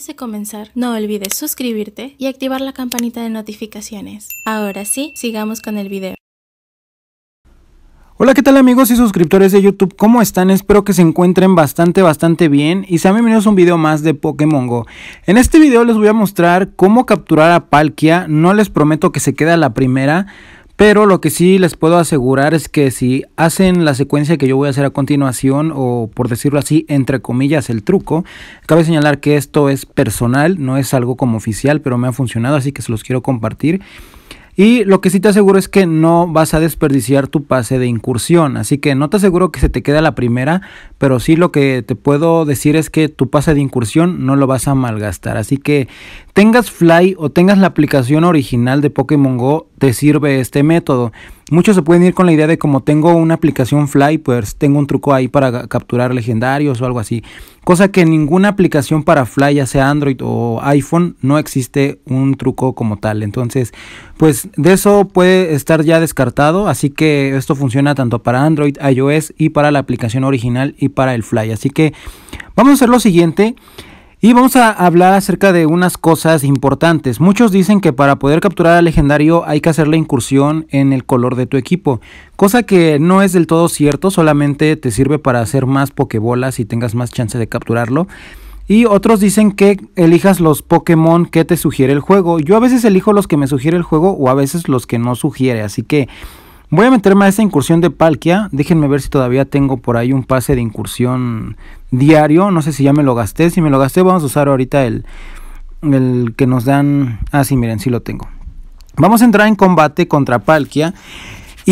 antes de comenzar, no olvides suscribirte y activar la campanita de notificaciones. Ahora sí, sigamos con el video. Hola, ¿qué tal amigos y suscriptores de YouTube? ¿Cómo están? Espero que se encuentren bastante, bastante bien y sean bienvenidos a un video más de Pokémon GO. En este video les voy a mostrar cómo capturar a Palkia, no les prometo que se queda la primera, pero lo que sí les puedo asegurar es que si hacen la secuencia que yo voy a hacer a continuación, o por decirlo así, entre comillas, el truco, cabe señalar que esto es personal, no es algo como oficial, pero me ha funcionado, así que se los quiero compartir. Y lo que sí te aseguro es que no vas a desperdiciar tu pase de incursión. Así que no te aseguro que se te quede la primera, pero sí lo que te puedo decir es que tu pase de incursión no lo vas a malgastar. Así que Tengas Fly o tengas la aplicación original de Pokémon Go, te sirve este método. Muchos se pueden ir con la idea de como tengo una aplicación Fly, pues tengo un truco ahí para capturar legendarios o algo así. Cosa que ninguna aplicación para Fly, ya sea Android o iPhone, no existe un truco como tal. Entonces, pues de eso puede estar ya descartado. Así que esto funciona tanto para Android, iOS y para la aplicación original y para el Fly. Así que vamos a hacer lo siguiente. Y vamos a hablar acerca de unas cosas importantes. Muchos dicen que para poder capturar al legendario hay que hacer la incursión en el color de tu equipo, cosa que no es del todo cierto, solamente te sirve para hacer más pokebolas y tengas más chance de capturarlo. Y otros dicen que elijas los Pokémon que te sugiere el juego. Yo a veces elijo los que me sugiere el juego o a veces los que no sugiere, así que Voy a meterme a esta incursión de Palkia. Déjenme ver si todavía tengo por ahí un pase de incursión diario. No sé si ya me lo gasté. Si me lo gasté, vamos a usar ahorita el, el que nos dan. Ah, sí, miren, sí lo tengo. Vamos a entrar en combate contra Palkia.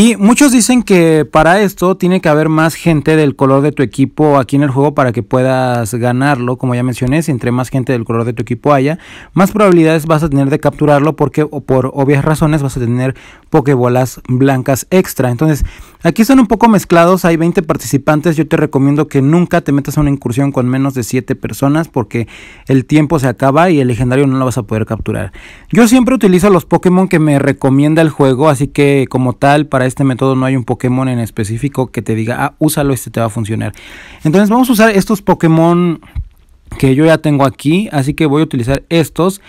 Y muchos dicen que para esto tiene que haber más gente del color de tu equipo aquí en el juego para que puedas ganarlo. Como ya mencioné, si entre más gente del color de tu equipo haya, más probabilidades vas a tener de capturarlo porque por obvias razones vas a tener pokebolas blancas extra. Entonces, aquí son un poco mezclados, hay 20 participantes. Yo te recomiendo que nunca te metas a una incursión con menos de 7 personas porque el tiempo se acaba y el legendario no lo vas a poder capturar. Yo siempre utilizo los Pokémon que me recomienda el juego, así que como tal, para este método no hay un Pokémon en específico que te diga, ah, úsalo, este te va a funcionar. Entonces vamos a usar estos Pokémon que yo ya tengo aquí, así que voy a utilizar estos.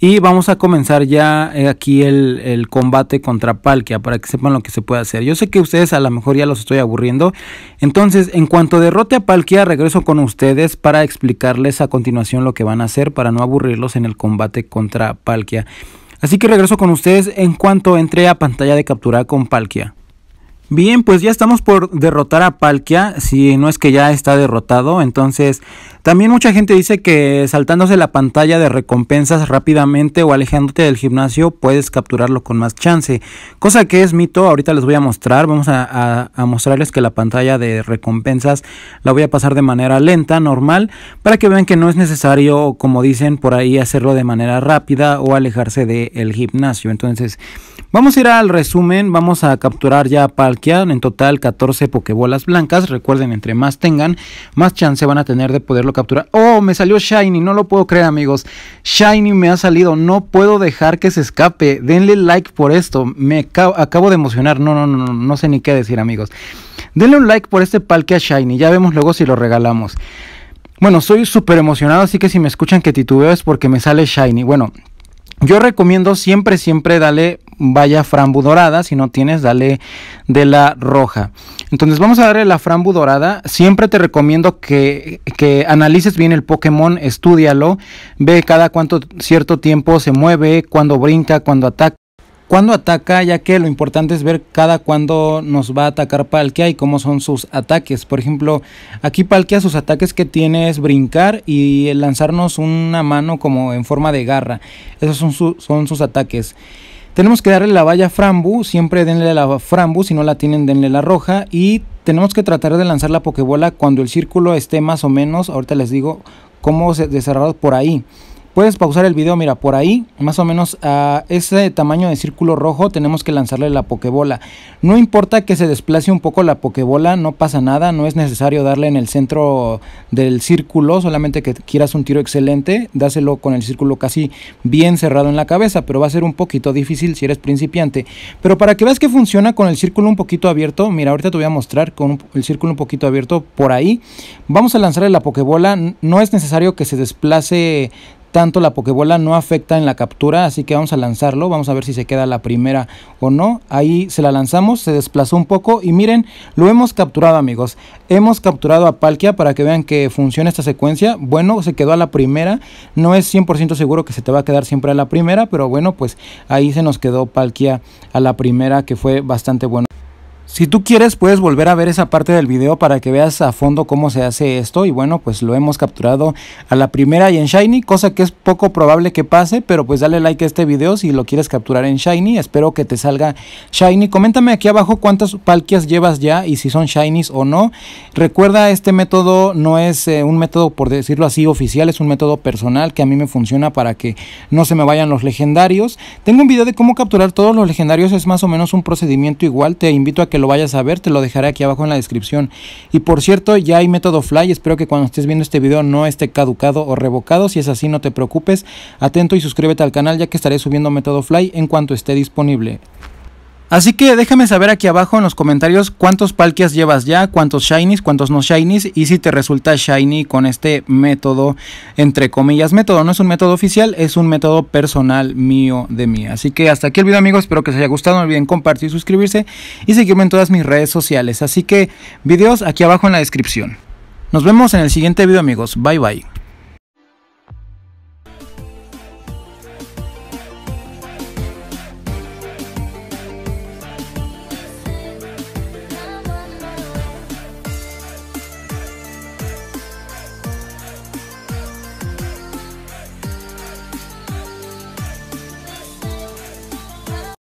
Y vamos a comenzar ya eh, aquí el, combate contra Palkia para que sepan lo que se puede hacer. Yo sé que ustedes a lo mejor ya los estoy aburriendo. Entonces, en cuanto derrote a Palkia, regreso con ustedes para explicarles a continuación lo que van a hacer para no aburrirlos en el combate contra Palkia. Así que regreso con ustedes en cuanto entré a pantalla de captura con Palkia. Bien, pues ya estamos por derrotar a Palkia, si no es que ya está derrotado. Entonces, también mucha gente dice que saltándose la pantalla de recompensas rápidamente o alejándote del gimnasio puedes capturarlo con más chance. Cosa que es mito, ahorita les voy a mostrar. Vamos a, mostrarles que la pantalla de recompensas la voy a pasar de manera lenta, normal, para que vean que no es necesario, como dicen por ahí, hacerlo de manera rápida o alejarse del gimnasio. Entonces, Vamos a ir al resumen, vamos a capturar ya a Palkia, en total 14 pokebolas blancas, recuerden, entre más tengan, más chance van a tener de poderlo capturar. ¡Oh, me salió Shiny! No lo puedo creer amigos, Shiny me ha salido, no puedo dejar que se escape, denle like por esto, me acabo de emocionar, no, no, no, no, no sé ni qué decir amigos. Denle un like por este Palkia Shiny, ya vemos luego si lo regalamos. Bueno, soy súper emocionado, así que si me escuchan que titubeo es porque me sale Shiny. Bueno, yo recomiendo siempre, siempre darle vaya frambu dorada, si no tienes, dale de la roja. Entonces vamos a darle la frambu dorada. Siempre te recomiendo que, que analices bien el Pokémon, estudialo, ve cada cuánto cierto tiempo se mueve, cuando brinca, cuando ataca cuando ataca, ya que lo importante es ver cada cuándo nos va a atacar Palkia y cómo son sus ataques. Por ejemplo, aquí Palkia sus ataques que tiene es brincar y lanzarnos una mano como en forma de garra. Esos son, son sus ataques. Tenemos que darle la valla Frambu, siempre denle la Frambu, si no la tienen denle la roja y tenemos que tratar de lanzar la pokebola cuando el círculo esté más o menos, ahorita les digo, cómo se desarrollado por ahí. Puedes pausar el video, mira, por ahí, más o menos a ese tamaño de círculo rojo tenemos que lanzarle la pokebola. No importa que se desplace un poco la pokebola, no pasa nada, no es necesario darle en el centro del círculo, solamente que quieras un tiro excelente, dáselo con el círculo casi bien cerrado en la cabeza, pero va a ser un poquito difícil si eres principiante. Pero para que veas que funciona con el círculo un poquito abierto, mira, ahorita te voy a mostrar con el círculo un poquito abierto por ahí. Vamos a lanzarle la pokebola, no es necesario que se desplace tanto la pokebola no afecta en la captura, así que vamos a lanzarlo, vamos a ver si se queda la primera o no. Ahí se la lanzamos, se desplazó un poco y miren, lo hemos capturado amigos. Hemos capturado a Palkia para que vean que funciona esta secuencia. Bueno, se quedó a la primera, no es 100% seguro que se te va a quedar siempre a la primera, pero bueno, pues ahí se nos quedó Palkia a la primera que fue bastante bueno. Si tú quieres puedes volver a ver esa parte del video para que veas a fondo cómo se hace esto y bueno pues lo hemos capturado a la primera y en Shiny, cosa que es poco probable que pase pero pues dale like a este video si lo quieres capturar en Shiny, espero que te salga Shiny, coméntame aquí abajo cuántas palquias llevas ya y si son Shinies o no, recuerda este método no es eh, un método por decirlo así oficial, es un método personal que a mí me funciona para que no se me vayan los legendarios, tengo un video de cómo capturar todos los legendarios, es más o menos un procedimiento igual, te invito a que lo vayas a ver, te lo dejaré aquí abajo en la descripción. Y por cierto, ya hay método Fly, espero que cuando estés viendo este vídeo no esté caducado o revocado, si es así no te preocupes, atento y suscríbete al canal ya que estaré subiendo método Fly en cuanto esté disponible. Así que déjame saber aquí abajo en los comentarios cuántos Palkias llevas ya, cuántos Shinies, cuántos no Shinies y si te resulta Shiny con este método, entre comillas, método. No es un método oficial, es un método personal mío de mí. Así que hasta aquí el video amigos, espero que os haya gustado, no olviden compartir, y suscribirse y seguirme en todas mis redes sociales. Así que videos aquí abajo en la descripción. Nos vemos en el siguiente video amigos, bye bye.